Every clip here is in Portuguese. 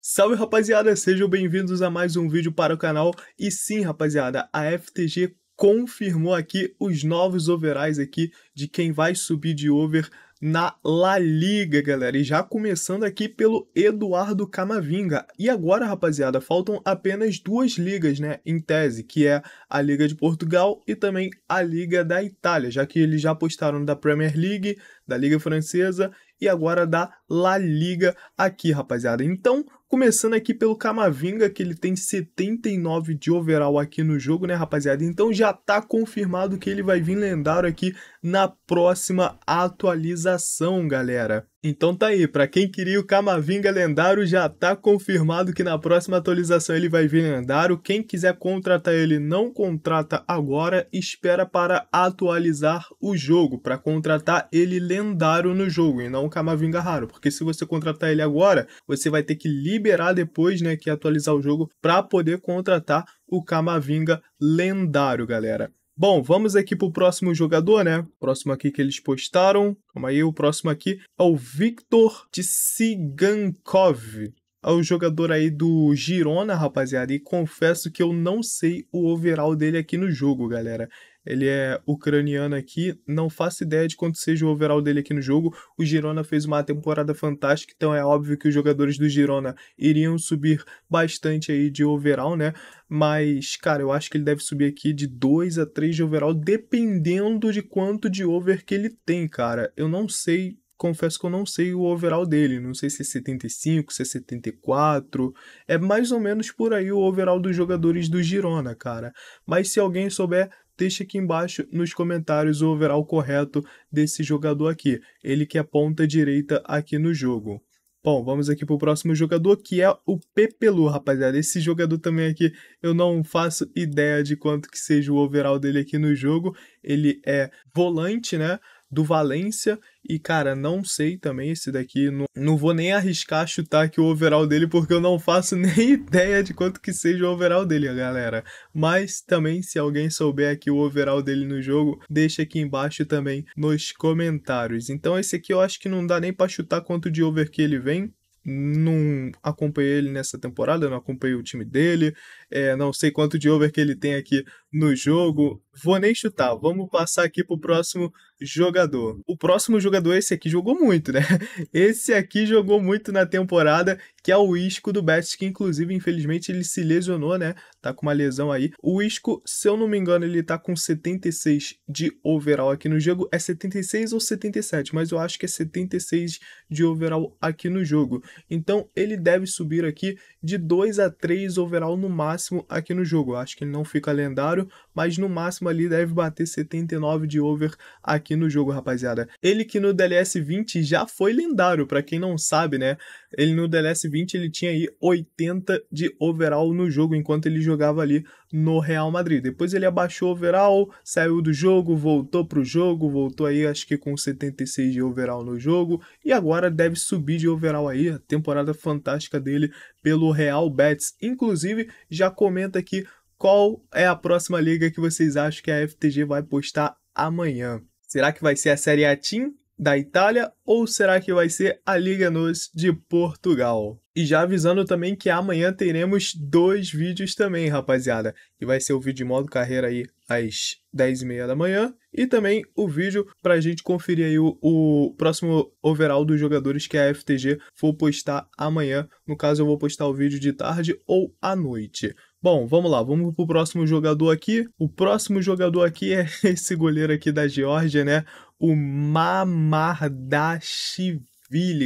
Salve rapaziada, sejam bem-vindos a mais um vídeo para o canal. E sim, rapaziada, a FTG confirmou aqui os novos overais aqui de quem vai subir de over na La Liga, galera. E já começando aqui pelo Eduardo Camavinga. E agora, rapaziada, faltam apenas duas ligas, né, em tese, que é a Liga de Portugal e também a Liga da Itália, já que eles já apostaram da Premier League, da Liga Francesa e agora da La Liga aqui, rapaziada. Então, Começando aqui pelo Camavinga, que ele tem 79 de overall aqui no jogo, né, rapaziada? Então já tá confirmado que ele vai vir lendário aqui na próxima atualização, galera. Então tá aí, para quem queria o Camavinga lendário, já tá confirmado que na próxima atualização ele vai vir lendário. Quem quiser contratar ele, não contrata agora, espera para atualizar o jogo, para contratar ele lendário no jogo e não o Camavinga raro, porque se você contratar ele agora, você vai ter que liberar depois, né, que atualizar o jogo para poder contratar o Camavinga lendário, galera. Bom, vamos aqui para o próximo jogador, né? Próximo aqui que eles postaram. Calma aí, o próximo aqui é o Victor Tsigankov. É o jogador aí do Girona, rapaziada. E confesso que eu não sei o overall dele aqui no jogo, galera ele é ucraniano aqui, não faço ideia de quanto seja o overall dele aqui no jogo. O Girona fez uma temporada fantástica, então é óbvio que os jogadores do Girona iriam subir bastante aí de overall, né? Mas, cara, eu acho que ele deve subir aqui de 2 a 3 de overall, dependendo de quanto de over que ele tem, cara. Eu não sei confesso que eu não sei o overall dele, não sei se é 75, se é 74, é mais ou menos por aí o overall dos jogadores do Girona, cara. Mas se alguém souber, deixa aqui embaixo nos comentários o overall correto desse jogador aqui, ele que é ponta direita aqui no jogo. Bom, vamos aqui para o próximo jogador, que é o Pepelu, rapaziada. Esse jogador também aqui, eu não faço ideia de quanto que seja o overall dele aqui no jogo. Ele é volante, né? do Valência. E, cara, não sei também esse daqui. Não, não vou nem arriscar chutar aqui o overall dele, porque eu não faço nem ideia de quanto que seja o overall dele, galera. Mas também, se alguém souber aqui o overall dele no jogo, deixa aqui embaixo também nos comentários. Então, esse aqui eu acho que não dá nem para chutar quanto de over que ele vem não acompanhei ele nessa temporada, não acompanhei o time dele, é, não sei quanto de over que ele tem aqui no jogo. Vou nem chutar, vamos passar aqui pro próximo jogador. O próximo jogador, esse aqui jogou muito, né? Esse aqui jogou muito na temporada, que é o Isco do Betis, que inclusive, infelizmente, ele se lesionou, né? Tá com uma lesão aí. O Isco, se eu não me engano, ele tá com 76 de overall aqui no jogo. É 76 ou 77, mas eu acho que é 76 de overall aqui no jogo. Então, ele deve subir aqui de 2 a 3 overall no máximo aqui no jogo. Eu acho que ele não fica lendário, mas no máximo ali deve bater 79 de over aqui aqui no jogo, rapaziada. Ele que no DLS-20 já foi lendário, para quem não sabe, né? Ele no DLS-20 ele tinha aí 80 de overall no jogo, enquanto ele jogava ali no Real Madrid. Depois ele abaixou o overall, saiu do jogo, voltou pro jogo, voltou aí acho que com 76 de overall no jogo e agora deve subir de overall aí, a temporada fantástica dele pelo Real Betis. Inclusive, já comenta aqui qual é a próxima liga que vocês acham que a FTG vai postar amanhã. Será que vai ser a Série A Team da Itália ou será que vai ser a Liga Nos de Portugal? E já avisando também que amanhã teremos dois vídeos também, rapaziada. E vai ser o vídeo de modo carreira aí às 10h30 da manhã. E também o vídeo para a gente conferir aí o, o, próximo overall dos jogadores que a FTG for postar amanhã. No caso, eu vou postar o vídeo de tarde ou à noite. Bom, vamos lá, vamos pro próximo jogador aqui. O próximo jogador aqui é esse goleiro aqui da Geórgia, né? O Mamardashvili,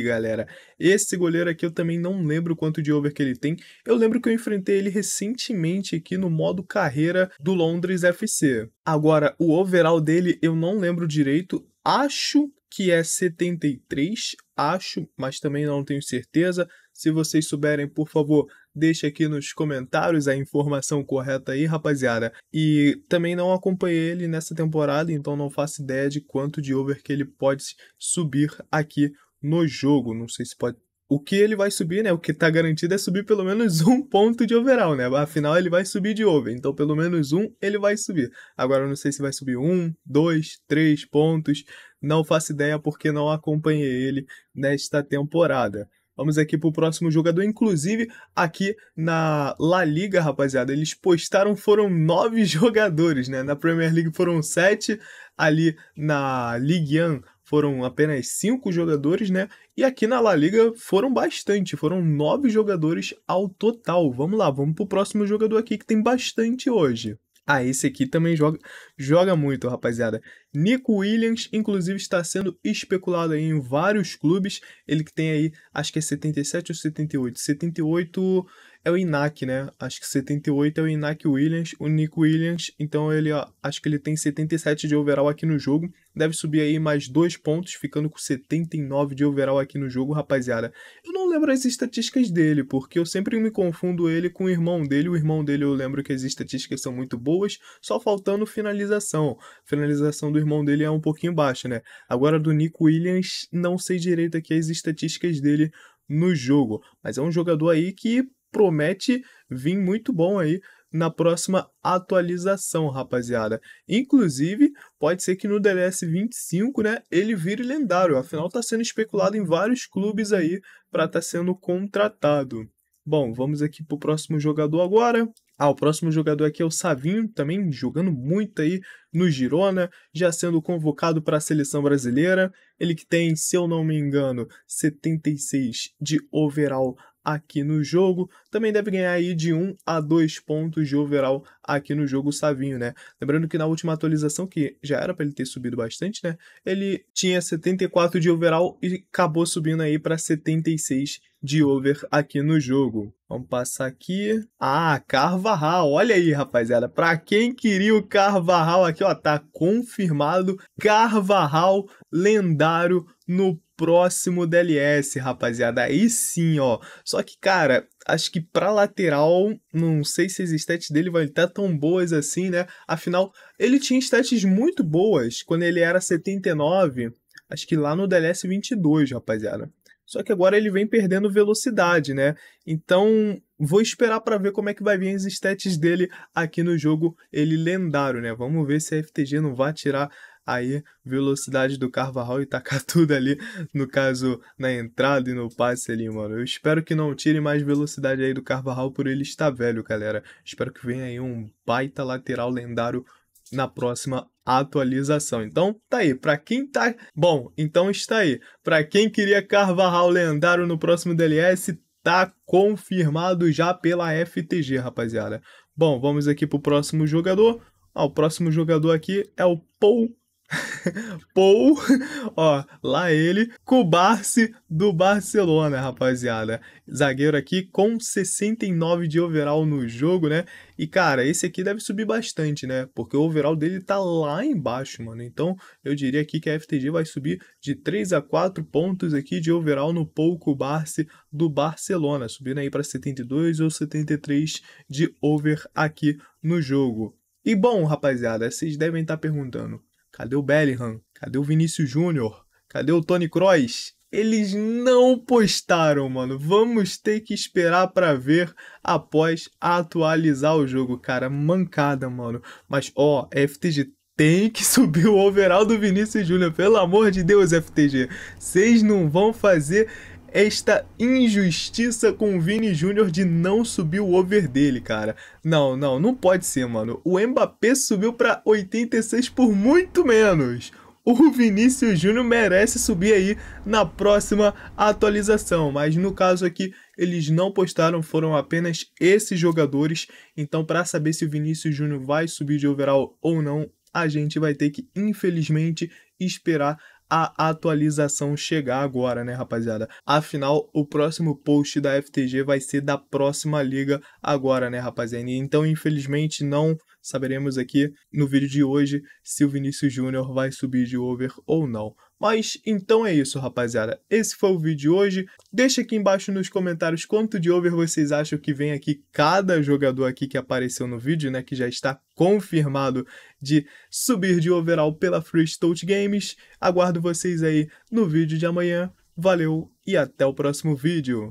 galera. Esse goleiro aqui eu também não lembro quanto de over que ele tem. Eu lembro que eu enfrentei ele recentemente aqui no modo carreira do Londres FC. Agora, o overall dele eu não lembro direito. Acho que é 73, acho, mas também não tenho certeza. Se vocês souberem, por favor, Deixe aqui nos comentários a informação correta aí, rapaziada. E também não acompanhei ele nessa temporada, então não faço ideia de quanto de over que ele pode subir aqui no jogo. Não sei se pode o que ele vai subir, né? O que tá garantido é subir pelo menos um ponto de overall, né? Afinal, ele vai subir de over, então pelo menos um ele vai subir. Agora, eu não sei se vai subir um, dois, três pontos, não faço ideia porque não acompanhei ele nesta temporada. Vamos aqui pro próximo jogador. Inclusive, aqui na La Liga, rapaziada, eles postaram, foram nove jogadores, né? Na Premier League foram sete, ali na Ligue 1 foram apenas cinco jogadores, né? E aqui na La Liga foram bastante, foram nove jogadores ao total. Vamos lá, vamos pro próximo jogador aqui que tem bastante hoje. Ah, esse aqui também joga, joga muito, rapaziada. Nico Williams, inclusive, está sendo especulado em vários clubes. Ele que tem aí, acho que é 77 ou 78. 78 é o Inak, né? Acho que 78 é o Inak Williams, o Nico Williams. Então ele, ó, acho que ele tem 77 de overall aqui no jogo. Deve subir aí mais dois pontos, ficando com 79 de overall aqui no jogo, rapaziada. Eu não lembro as estatísticas dele, porque eu sempre me confundo ele com o irmão dele. O irmão dele eu lembro que as estatísticas são muito boas, só faltando finalização. Finalização do irmão dele é um pouquinho baixa, né? Agora do Nico Williams, não sei direito aqui as estatísticas dele no jogo, mas é um jogador aí que promete vir muito bom aí na próxima atualização, rapaziada. Inclusive, pode ser que no DLS 25, né, ele vire lendário. Afinal, tá sendo especulado em vários clubes aí para estar tá sendo contratado. Bom, vamos aqui pro próximo jogador agora. Ah, o próximo jogador aqui é o Savinho, também jogando muito aí no Girona, já sendo convocado para a seleção brasileira. Ele que tem, se eu não me engano, 76 de overall aqui no jogo. Também deve ganhar aí de 1 a 2 pontos de overall aqui no jogo Savinho, né? Lembrando que na última atualização, que já era para ele ter subido bastante, né? Ele tinha 74 de overall e acabou subindo aí para 76 de over aqui no jogo. Vamos passar aqui. Ah, Carvajal. Olha aí, rapaziada. Para quem queria o Carvajal aqui, ó, tá confirmado. Carvajal lendário no próximo DLS, rapaziada. Aí sim, ó. Só que, cara, acho que pra lateral, não sei se as stats dele vão estar tão boas assim, né? Afinal, ele tinha stats muito boas quando ele era 79, acho que lá no DLS 22, rapaziada. Só que agora ele vem perdendo velocidade, né? Então, vou esperar para ver como é que vai vir as stats dele aqui no jogo ele lendário, né? Vamos ver se a FTG não vai tirar aí velocidade do Carvajal e tacar tudo ali, no caso, na entrada e no passe ali, mano. Eu espero que não tire mais velocidade aí do Carvajal por ele estar velho, galera. Espero que venha aí um baita lateral lendário na próxima atualização. Então, tá aí. Para quem tá. Bom, então está aí. Para quem queria Carvajal lendário no próximo DLS, tá confirmado já pela FTG, rapaziada. Bom, vamos aqui pro próximo jogador. Ah, o próximo jogador aqui é o Paul Paul, ó, lá ele, Cubarse do Barcelona, rapaziada. Zagueiro aqui com 69 de overall no jogo, né? E cara, esse aqui deve subir bastante, né? Porque o overall dele tá lá embaixo, mano. Então, eu diria aqui que a FTG vai subir de 3 a 4 pontos aqui de overall no Paul Cubarse do Barcelona, subindo aí para 72 ou 73 de over aqui no jogo. E bom, rapaziada, vocês devem estar tá perguntando, Cadê o Bellingham? Cadê o Vinícius Júnior? Cadê o Tony Kroos? Eles não postaram, mano. Vamos ter que esperar para ver após atualizar o jogo, cara. Mancada, mano. Mas ó, FTG tem que subir o overall do Vinícius Júnior, pelo amor de Deus, FTG. Vocês não vão fazer esta injustiça com o Vini Júnior de não subir o over dele, cara. Não, não, não pode ser, mano. O Mbappé subiu para 86 por muito menos. O Vinícius Júnior merece subir aí na próxima atualização, mas no caso aqui eles não postaram, foram apenas esses jogadores. Então, para saber se o Vinícius Júnior vai subir de overall ou não, a gente vai ter que, infelizmente, esperar a atualização chegar agora, né, rapaziada? Afinal, o próximo post da FTG vai ser da próxima liga agora, né, rapaziada? Então, infelizmente, não saberemos aqui no vídeo de hoje se o Vinícius Júnior vai subir de over ou não. Mas então é isso, rapaziada. Esse foi o vídeo de hoje. Deixa aqui embaixo nos comentários quanto de over vocês acham que vem aqui cada jogador aqui que apareceu no vídeo, né? Que já está confirmado de subir de overall pela Free Stout Games. Aguardo vocês aí no vídeo de amanhã. Valeu e até o próximo vídeo.